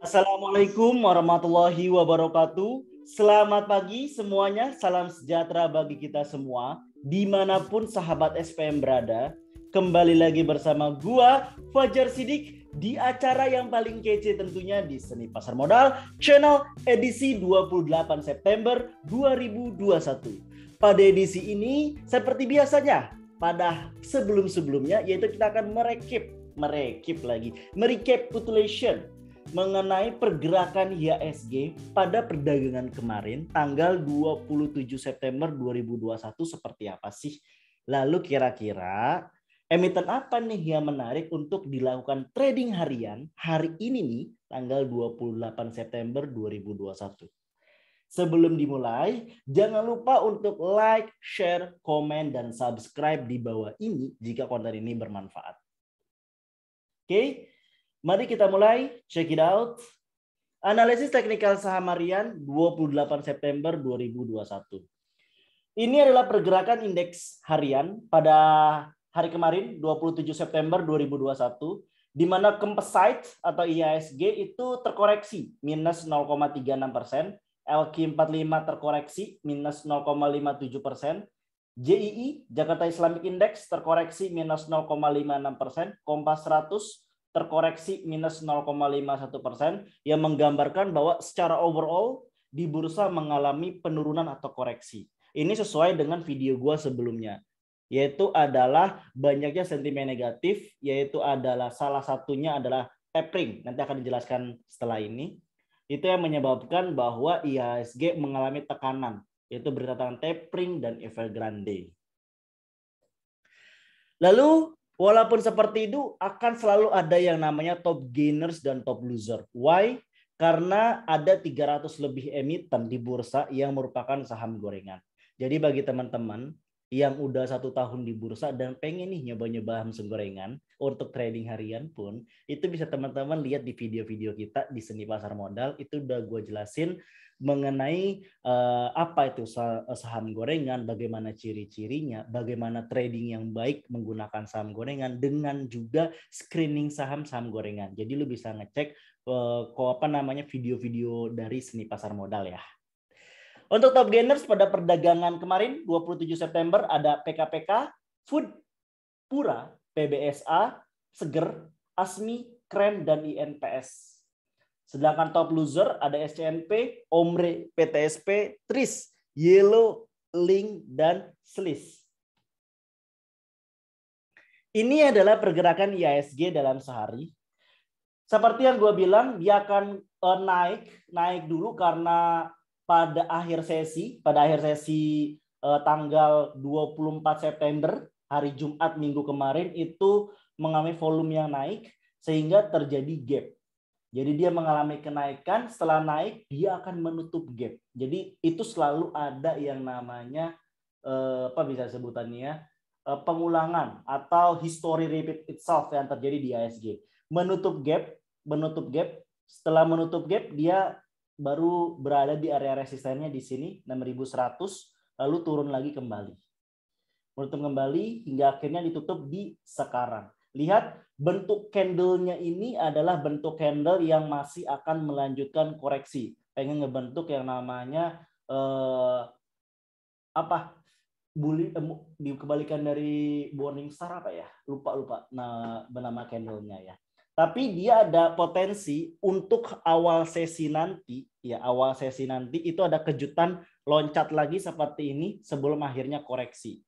Assalamualaikum warahmatullahi wabarakatuh. Selamat pagi semuanya. Salam sejahtera bagi kita semua. Dimanapun sahabat SPM berada, kembali lagi bersama gua Fajar Sidik di acara yang paling kece tentunya di Seni Pasar Modal Channel edisi 28 September 2021. Pada edisi ini, seperti biasanya, pada sebelum-sebelumnya, yaitu kita akan merekip, merekip lagi, merecapitulation mengenai pergerakan IHSG pada perdagangan kemarin tanggal 27 September 2021 seperti apa sih? Lalu kira-kira emiten apa nih yang menarik untuk dilakukan trading harian hari ini nih tanggal 28 September 2021? Sebelum dimulai, jangan lupa untuk like, share, komen, dan subscribe di bawah ini jika konten ini bermanfaat. Oke, okay? Mari kita mulai, check it out. Analisis teknikal saham harian 28 September 2021. Ini adalah pergerakan indeks harian pada hari kemarin 27 September 2021 di mana Kempesite atau IASG itu terkoreksi minus 0,36 persen, LQ45 terkoreksi minus 0,57 persen, JII Jakarta Islamic Index terkoreksi minus 0,56 persen, Kompas 100 terkoreksi minus 0,51 persen yang menggambarkan bahwa secara overall di bursa mengalami penurunan atau koreksi. Ini sesuai dengan video gua sebelumnya, yaitu adalah banyaknya sentimen negatif, yaitu adalah salah satunya adalah tapering. Nanti akan dijelaskan setelah ini. Itu yang menyebabkan bahwa IHSG mengalami tekanan, yaitu berdatangan tapering dan Evergrande. Lalu Walaupun seperti itu, akan selalu ada yang namanya top gainers dan top loser. Why? Karena ada 300 lebih emiten di bursa yang merupakan saham gorengan. Jadi bagi teman-teman yang udah satu tahun di bursa dan pengen nih nyoba-nyoba hamsung gorengan untuk trading harian pun itu bisa teman-teman lihat di video-video kita di seni pasar modal itu udah gue jelasin mengenai uh, apa itu saham gorengan, bagaimana ciri-cirinya, bagaimana trading yang baik menggunakan saham gorengan dengan juga screening saham-saham gorengan. Jadi lu bisa ngecek uh, eh, kok apa namanya video-video dari seni pasar modal ya. Untuk top gainers pada perdagangan kemarin 27 September ada PKPK, Food Pura, PBSA, Seger, Asmi, Kren, dan INPS. Sedangkan top loser ada SCNP, Omre, PTSP, Tris, Yellow, Link, dan Slis. Ini adalah pergerakan IASG dalam sehari. Seperti yang gue bilang, dia akan eh, naik, naik dulu karena pada akhir sesi, pada akhir sesi eh, tanggal 24 September hari Jumat minggu kemarin itu mengalami volume yang naik sehingga terjadi gap. Jadi dia mengalami kenaikan, setelah naik dia akan menutup gap. Jadi itu selalu ada yang namanya eh, apa bisa sebutannya ya, eh, pengulangan atau history repeat itself yang terjadi di ISG. Menutup gap, menutup gap, setelah menutup gap dia baru berada di area resistennya di sini 6100 lalu turun lagi kembali. Menutup kembali hingga akhirnya ditutup di sekarang. Lihat bentuk candlenya ini adalah bentuk candle yang masih akan melanjutkan koreksi. Pengen ngebentuk yang namanya eh, apa? Bully, eh, dikebalikan dari warning star apa ya? Lupa lupa nah candle candlenya ya tapi dia ada potensi untuk awal sesi nanti ya awal sesi nanti itu ada kejutan loncat lagi seperti ini sebelum akhirnya koreksi.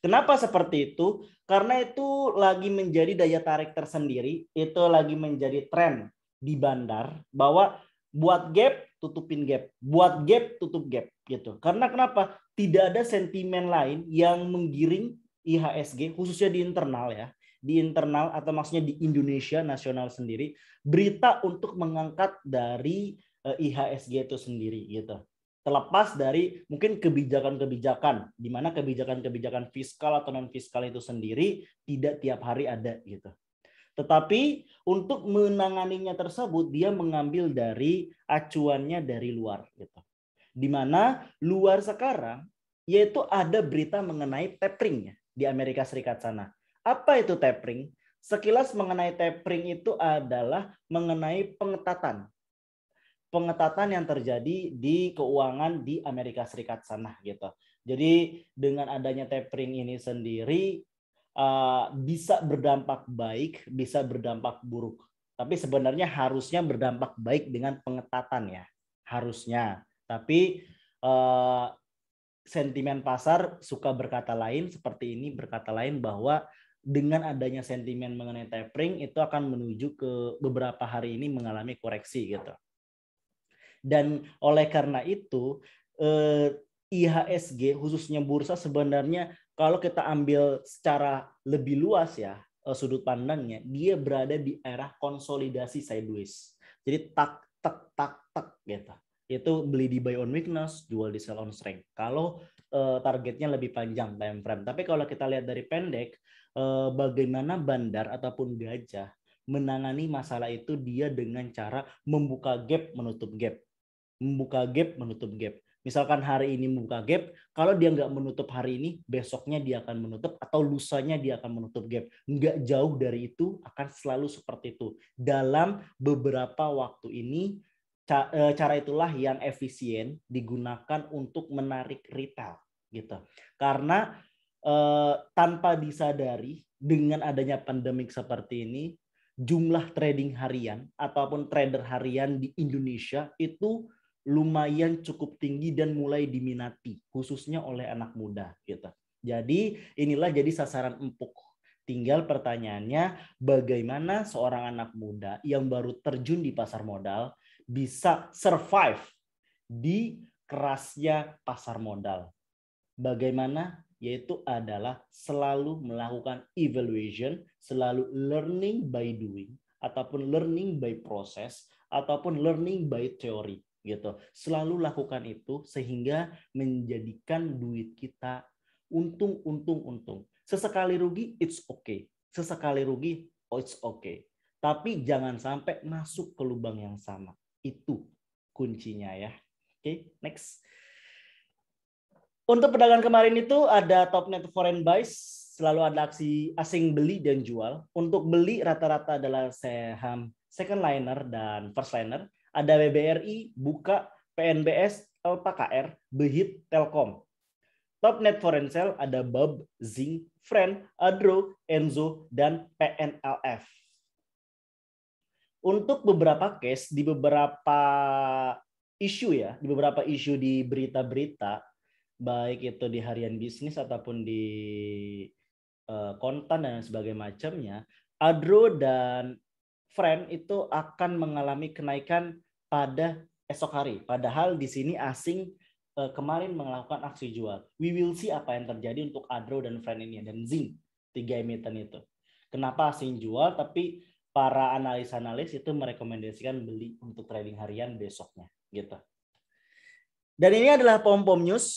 Kenapa seperti itu? Karena itu lagi menjadi daya tarik tersendiri, itu lagi menjadi tren di bandar bahwa buat gap tutupin gap, buat gap tutup gap gitu. Karena kenapa? Tidak ada sentimen lain yang menggiring IHSG khususnya di internal ya di internal atau maksudnya di Indonesia nasional sendiri berita untuk mengangkat dari eh, IHSG itu sendiri gitu terlepas dari mungkin kebijakan-kebijakan di mana kebijakan-kebijakan fiskal atau non fiskal itu sendiri tidak tiap hari ada gitu. Tetapi untuk menanganinya tersebut dia mengambil dari acuannya dari luar gitu. Di mana luar sekarang yaitu ada berita mengenai tapering di Amerika Serikat sana. Apa itu tapering? Sekilas mengenai tapering itu adalah mengenai pengetatan. Pengetatan yang terjadi di keuangan di Amerika Serikat sana gitu. Jadi dengan adanya tapering ini sendiri eh, bisa berdampak baik, bisa berdampak buruk. Tapi sebenarnya harusnya berdampak baik dengan pengetatan ya, harusnya. Tapi eh, sentimen pasar suka berkata lain seperti ini berkata lain bahwa dengan adanya sentimen mengenai tapering itu akan menuju ke beberapa hari ini mengalami koreksi gitu. Dan oleh karena itu eh, IHSG khususnya bursa sebenarnya kalau kita ambil secara lebih luas ya eh, sudut pandangnya dia berada di arah konsolidasi sideways. Jadi tak tak tak tak gitu. Itu beli di buy on weakness, jual di sell on strength. Kalau eh, targetnya lebih panjang time frame. Tapi kalau kita lihat dari pendek Eh, bagaimana bandar ataupun gajah menangani masalah itu dia dengan cara membuka gap menutup gap membuka gap menutup gap misalkan hari ini membuka gap kalau dia nggak menutup hari ini besoknya dia akan menutup atau lusanya dia akan menutup gap nggak jauh dari itu akan selalu seperti itu dalam beberapa waktu ini eh, cara itulah yang efisien digunakan untuk menarik retail gitu karena eh, tanpa disadari dengan adanya pandemik seperti ini jumlah trading harian ataupun trader harian di Indonesia itu lumayan cukup tinggi dan mulai diminati khususnya oleh anak muda gitu. Jadi inilah jadi sasaran empuk. Tinggal pertanyaannya bagaimana seorang anak muda yang baru terjun di pasar modal bisa survive di kerasnya pasar modal. Bagaimana yaitu adalah selalu melakukan evaluation, selalu learning by doing, ataupun learning by process, ataupun learning by theory gitu. Selalu lakukan itu sehingga menjadikan duit kita untung, untung, untung. Sesekali rugi, it's okay. Sesekali rugi, oh, it's okay. Tapi jangan sampai masuk ke lubang yang sama. Itu kuncinya ya. Oke, okay, next. Untuk perdagangan kemarin itu ada top net foreign buys, selalu ada aksi asing beli dan jual. Untuk beli rata-rata adalah saham second liner dan first liner. Ada WBRI, Buka, PNBS, LPKR, Behit, Telkom. Top net foreign sell ada Bob, Zing, Friend, Adro, Enzo, dan PNLF. Untuk beberapa case di beberapa isu ya, di beberapa isu di berita-berita baik itu di harian bisnis ataupun di uh, eh, konten dan sebagainya macamnya, Adro dan Friend itu akan mengalami kenaikan pada esok hari. Padahal di sini asing uh, kemarin melakukan aksi jual. We will see apa yang terjadi untuk Adro dan Friend ini dan Zing tiga emiten itu. Kenapa asing jual tapi para analis-analis itu merekomendasikan beli untuk trading harian besoknya gitu. Dan ini adalah pom-pom news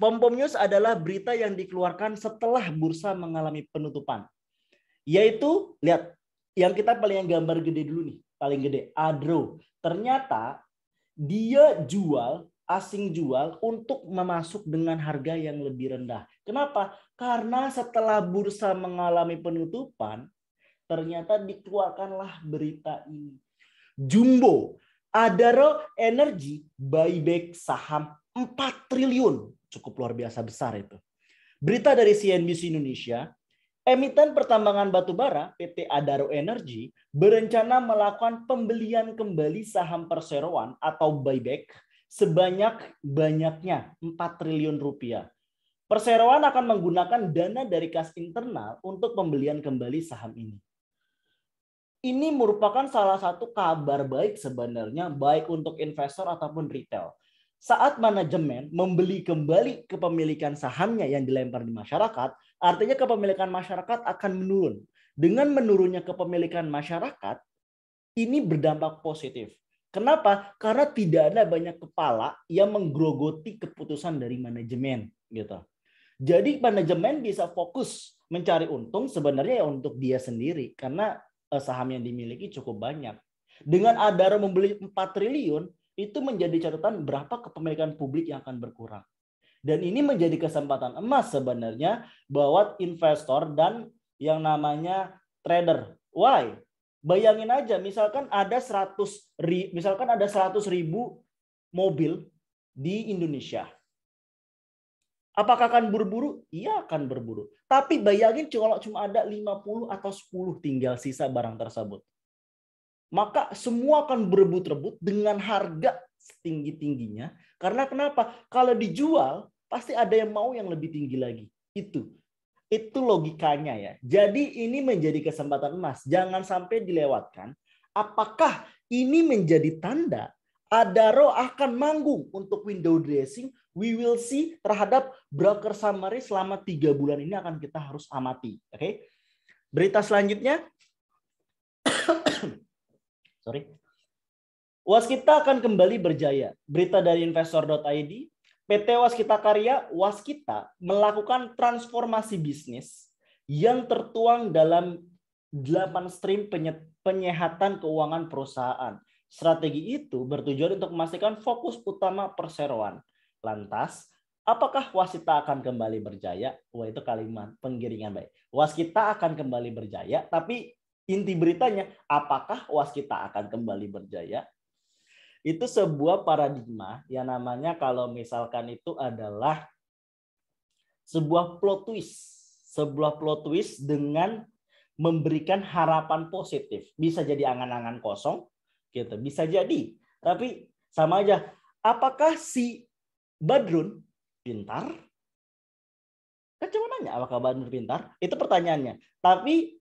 Pom-pom news adalah berita yang dikeluarkan setelah bursa mengalami penutupan. Yaitu, lihat, yang kita paling yang gambar gede dulu nih, paling gede, Adro. Ternyata dia jual, asing jual untuk memasuk dengan harga yang lebih rendah. Kenapa? Karena setelah bursa mengalami penutupan, ternyata dikeluarkanlah berita ini. Jumbo, Adaro Energy buyback saham 4 triliun. Cukup luar biasa besar itu. Berita dari CNBC Indonesia, emiten pertambangan batu bara PT Adaro Energy berencana melakukan pembelian kembali saham perseroan atau buyback sebanyak-banyaknya 4 triliun rupiah. Perseroan akan menggunakan dana dari kas internal untuk pembelian kembali saham ini. Ini merupakan salah satu kabar baik sebenarnya, baik untuk investor ataupun retail saat manajemen membeli kembali kepemilikan sahamnya yang dilempar di masyarakat, artinya kepemilikan masyarakat akan menurun. Dengan menurunnya kepemilikan masyarakat, ini berdampak positif. Kenapa? Karena tidak ada banyak kepala yang menggerogoti keputusan dari manajemen gitu. Jadi manajemen bisa fokus mencari untung sebenarnya ya untuk dia sendiri karena eh, saham yang dimiliki cukup banyak. Dengan Adaro membeli 4 triliun, itu menjadi catatan berapa kepemilikan publik yang akan berkurang. Dan ini menjadi kesempatan emas sebenarnya buat investor dan yang namanya trader. Why? Bayangin aja misalkan ada 100 misalkan ada 100 ribu mobil di Indonesia. Apakah akan berburu? Iya akan berburu. Tapi bayangin kalau cuma ada 50 atau 10 tinggal sisa barang tersebut maka semua akan berebut-rebut dengan harga setinggi-tingginya. Karena kenapa? Kalau dijual, pasti ada yang mau yang lebih tinggi lagi. Itu. Itu logikanya ya. Jadi ini menjadi kesempatan emas. Jangan sampai dilewatkan. Apakah ini menjadi tanda Adaro akan manggung untuk window dressing? We will see terhadap broker summary selama tiga bulan ini akan kita harus amati. Oke. Okay? Berita selanjutnya sorry. Waskita akan kembali berjaya. Berita dari investor.id, PT Waskita Karya, Waskita melakukan transformasi bisnis yang tertuang dalam 8 stream penyehatan keuangan perusahaan. Strategi itu bertujuan untuk memastikan fokus utama perseroan. Lantas, apakah Waskita akan kembali berjaya? Wah, itu kalimat penggiringan baik. Waskita akan kembali berjaya, tapi inti beritanya, apakah kita akan kembali berjaya? Itu sebuah paradigma yang namanya kalau misalkan itu adalah sebuah plot twist, sebuah plot twist dengan memberikan harapan positif. Bisa jadi angan-angan kosong, gitu. Bisa jadi, tapi sama aja. Apakah si Badrun pintar? Kan cuma nanya apakah Badrun pintar? Itu pertanyaannya. Tapi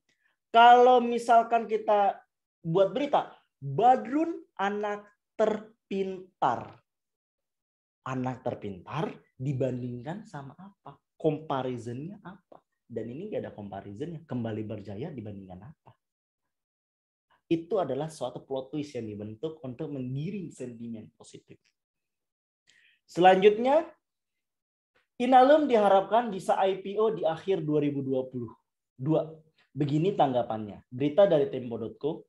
kalau misalkan kita buat berita, Badrun anak terpintar. Anak terpintar dibandingkan sama apa? Comparisonnya apa? Dan ini nggak ada comparisonnya. Kembali berjaya dibandingkan apa? Itu adalah suatu plot twist yang dibentuk untuk menggiring sentimen positif. Selanjutnya, Inalum diharapkan bisa IPO di akhir 2022. Begini tanggapannya. Berita dari Tempo.co.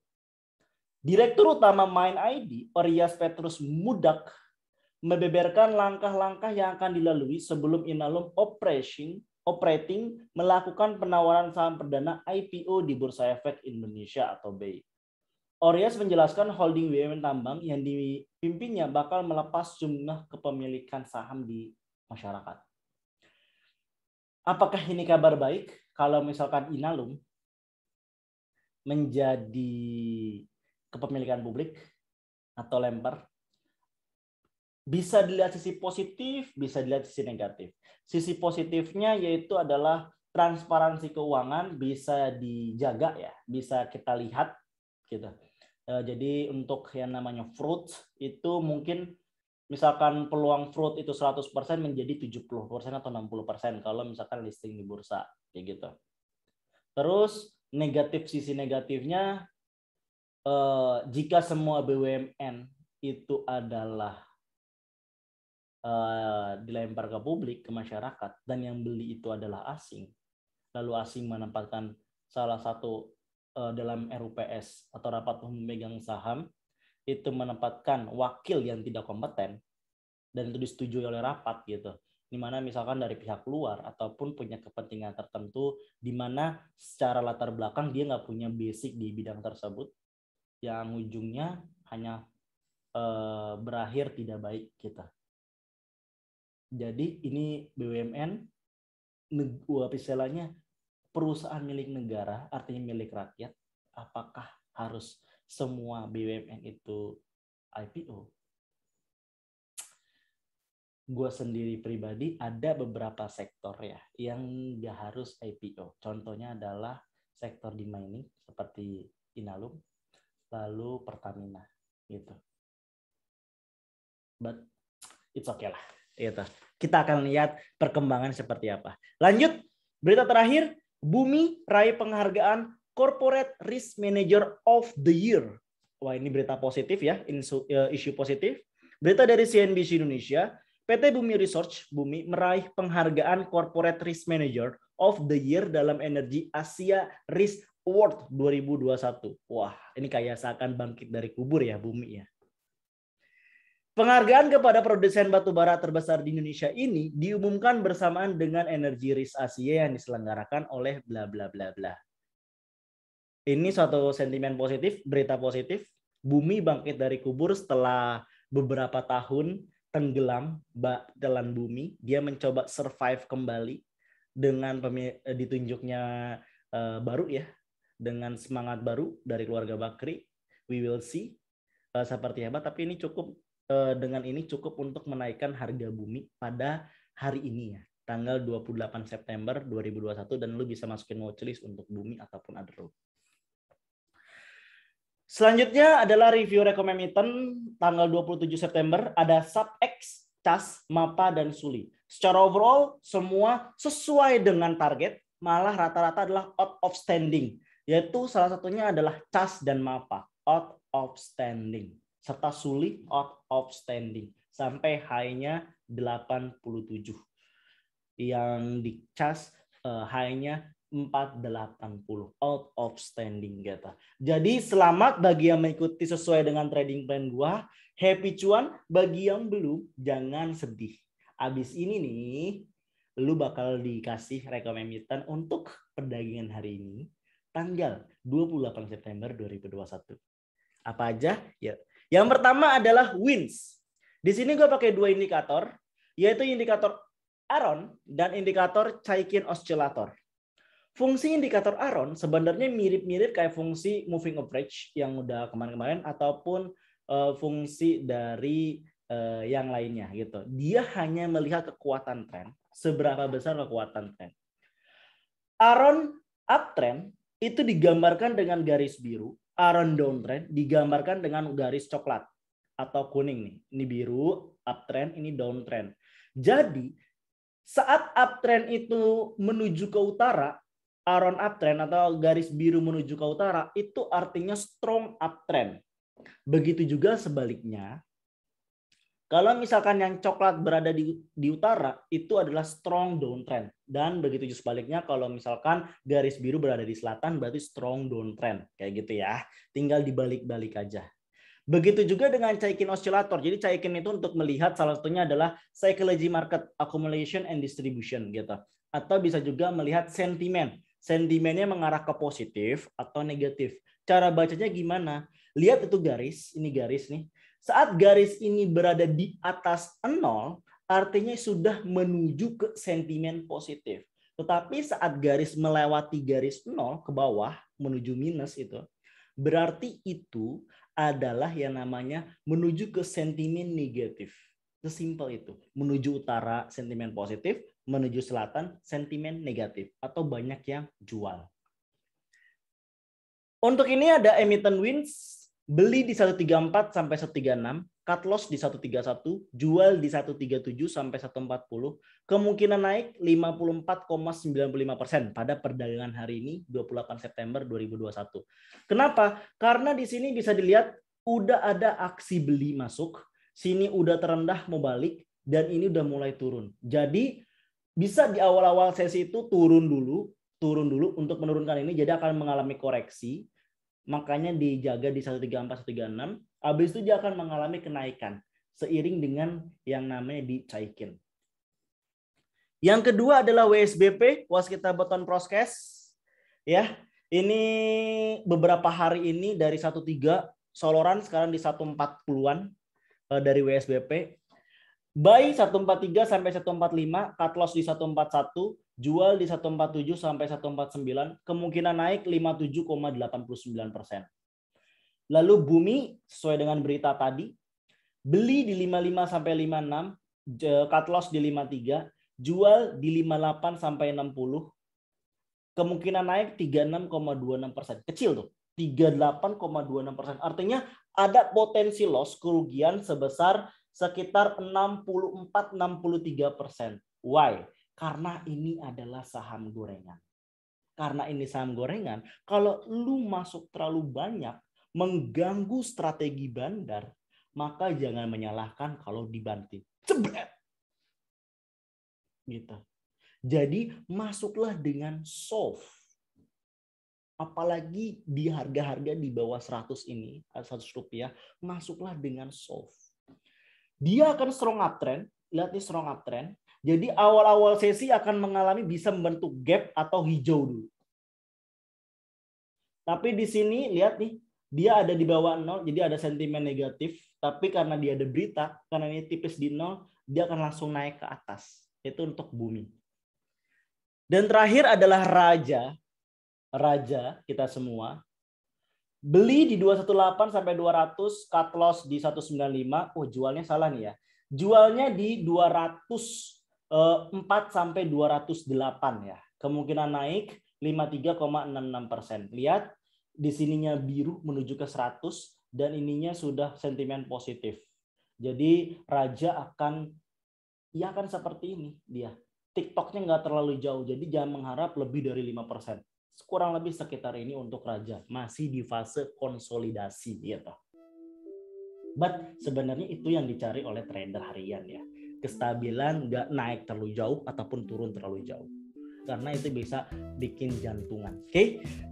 Direktur Utama Mind ID, Orias Petrus Mudak, membeberkan langkah-langkah yang akan dilalui sebelum Inalum Operation Operating melakukan penawaran saham perdana IPO di Bursa Efek Indonesia atau BEI. Orias menjelaskan holding BUMN tambang yang dipimpinnya bakal melepas jumlah kepemilikan saham di masyarakat. Apakah ini kabar baik kalau misalkan Inalum menjadi kepemilikan publik atau lempar bisa dilihat sisi positif, bisa dilihat sisi negatif. Sisi positifnya yaitu adalah transparansi keuangan bisa dijaga ya, bisa kita lihat gitu. E, jadi untuk yang namanya fruit itu mungkin misalkan peluang fruit itu 100% menjadi 70% atau 60% kalau misalkan listing di bursa kayak gitu. Terus negatif sisi negatifnya eh, jika semua BUMN itu adalah eh, dilempar ke publik ke masyarakat dan yang beli itu adalah asing lalu asing menempatkan salah satu eh, dalam RUPS atau rapat pemegang saham itu menempatkan wakil yang tidak kompeten dan itu disetujui oleh rapat gitu di mana misalkan dari pihak luar ataupun punya kepentingan tertentu di mana secara latar belakang dia nggak punya basic di bidang tersebut yang ujungnya hanya eh, berakhir tidak baik kita. Jadi ini BUMN istilahnya perusahaan milik negara artinya milik rakyat apakah harus semua BUMN itu IPO gue sendiri pribadi ada beberapa sektor ya yang gak harus IPO. Contohnya adalah sektor di mining seperti Inalum, lalu Pertamina gitu. But it's okay lah. Gitu. Kita akan lihat perkembangan seperti apa. Lanjut, berita terakhir, Bumi raih penghargaan Corporate Risk Manager of the Year. Wah, ini berita positif ya, eh, isu positif. Berita dari CNBC Indonesia, PT Bumi Research Bumi meraih penghargaan Corporate Risk Manager of the Year dalam Energi Asia Risk Award 2021. Wah, ini kayak seakan bangkit dari kubur ya Bumi ya. Penghargaan kepada produsen batubara terbesar di Indonesia ini diumumkan bersamaan dengan Energi Risk Asia yang diselenggarakan oleh bla bla bla bla. Ini suatu sentimen positif, berita positif. Bumi bangkit dari kubur setelah beberapa tahun tenggelam bak dalam bumi, dia mencoba survive kembali dengan eh, ditunjuknya uh, baru ya, dengan semangat baru dari keluarga Bakri. We will see uh, seperti apa. Tapi ini cukup uh, dengan ini cukup untuk menaikkan harga bumi pada hari ini ya, tanggal 28 September 2021 dan lu bisa masukin watchlist untuk bumi ataupun other road. Selanjutnya adalah review rekomendasi tanggal 27 September ada sub X, CAS, MAPA, dan SULI. Secara overall, semua sesuai dengan target, malah rata-rata adalah out of standing, yaitu salah satunya adalah CAS dan MAPA, out of standing, serta SULI out of standing, sampai high-nya 87. Yang di CAS, uh, high-nya 480 out of standing kata. Jadi selamat bagi yang mengikuti sesuai dengan trading plan gua. Happy cuan bagi yang belum jangan sedih. Abis ini nih lu bakal dikasih rekomendasi untuk perdagangan hari ini tanggal 28 September 2021. Apa aja? Ya. Yang pertama adalah wins. Di sini gua pakai dua indikator, yaitu indikator Aron dan indikator Chaikin Oscillator. Fungsi indikator Aron sebenarnya mirip-mirip kayak fungsi moving average yang udah kemarin-kemarin ataupun uh, fungsi dari uh, yang lainnya gitu. Dia hanya melihat kekuatan tren, seberapa besar kekuatan tren. Aron uptrend itu digambarkan dengan garis biru, Aron downtrend digambarkan dengan garis coklat atau kuning nih. Ini biru uptrend, ini downtrend. Jadi saat uptrend itu menuju ke utara, aron uptrend atau garis biru menuju ke utara itu artinya strong uptrend. Begitu juga sebaliknya, kalau misalkan yang coklat berada di, di utara, itu adalah strong downtrend. Dan begitu juga sebaliknya, kalau misalkan garis biru berada di selatan, berarti strong downtrend. Kayak gitu ya. Tinggal dibalik-balik aja. Begitu juga dengan Caikin Oscillator. Jadi Caikin itu untuk melihat salah satunya adalah psychology market accumulation and distribution gitu. Atau bisa juga melihat sentimen sentimennya mengarah ke positif atau negatif. Cara bacanya gimana? Lihat itu garis, ini garis nih. Saat garis ini berada di atas nol, artinya sudah menuju ke sentimen positif. Tetapi saat garis melewati garis nol ke bawah menuju minus itu, berarti itu adalah yang namanya menuju ke sentimen negatif. Sesimpel itu. Menuju utara sentimen positif, menuju selatan, sentimen negatif atau banyak yang jual. Untuk ini ada emiten wins, beli di 134 sampai 136, cut loss di 131, jual di 137 sampai 140, kemungkinan naik 54,95% pada perdagangan hari ini 28 September 2021. Kenapa? Karena di sini bisa dilihat udah ada aksi beli masuk, sini udah terendah mau balik, dan ini udah mulai turun. Jadi bisa di awal-awal sesi itu turun dulu, turun dulu untuk menurunkan ini jadi akan mengalami koreksi. Makanya dijaga di 134 136, Abis itu dia akan mengalami kenaikan seiring dengan yang namanya dicaikin. Yang kedua adalah WSBP, Waskita Beton Proskes. Ya, ini beberapa hari ini dari 13 Soloran sekarang di 140-an eh, dari WSBP buy 143 sampai 145, cut loss di 141, jual di 147 sampai 149, kemungkinan naik 57,89 persen. Lalu Bumi sesuai dengan berita tadi, beli di 55 sampai 56, eh, cut loss di 53, jual di 58 sampai 60, kemungkinan naik 36,26 persen. Kecil tuh, 38,26 persen. Artinya ada potensi loss kerugian sebesar sekitar 64-63 persen. Why? Karena ini adalah saham gorengan. Karena ini saham gorengan, kalau lu masuk terlalu banyak, mengganggu strategi bandar, maka jangan menyalahkan kalau dibanting. Cebret! Gitu. Jadi masuklah dengan soft. Apalagi di harga-harga di bawah 100 ini, 100 rupiah, masuklah dengan soft dia akan strong uptrend, lihat nih strong uptrend. Jadi awal-awal sesi akan mengalami bisa membentuk gap atau hijau dulu. Tapi di sini lihat nih, dia ada di bawah nol, jadi ada sentimen negatif. Tapi karena dia ada berita, karena ini tipis di nol, dia akan langsung naik ke atas. Itu untuk bumi. Dan terakhir adalah raja. Raja kita semua. Beli di 218 sampai 200, cut loss di 195. Oh, jualnya salah nih ya. Jualnya di 204 eh, sampai 208 ya. Kemungkinan naik 53,66 persen. Lihat di sininya biru menuju ke 100 dan ininya sudah sentimen positif. Jadi raja akan ya akan seperti ini dia. TikToknya nggak terlalu jauh, jadi jangan mengharap lebih dari lima persen kurang lebih sekitar ini untuk raja masih di fase konsolidasi gitu. But sebenarnya itu yang dicari oleh trader harian ya. Kestabilan nggak naik terlalu jauh ataupun turun terlalu jauh. Karena itu bisa bikin jantungan. Oke, okay?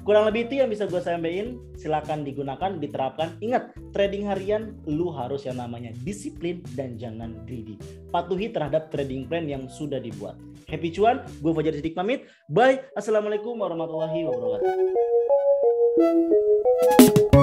kurang lebih itu yang bisa gue sampaikan. Silahkan digunakan, diterapkan. Ingat, trading harian lu harus yang namanya disiplin dan jangan greedy. Patuhi terhadap trading plan yang sudah dibuat Happy cuan. Gue Fajar Sidik pamit. Bye. Assalamualaikum warahmatullahi wabarakatuh.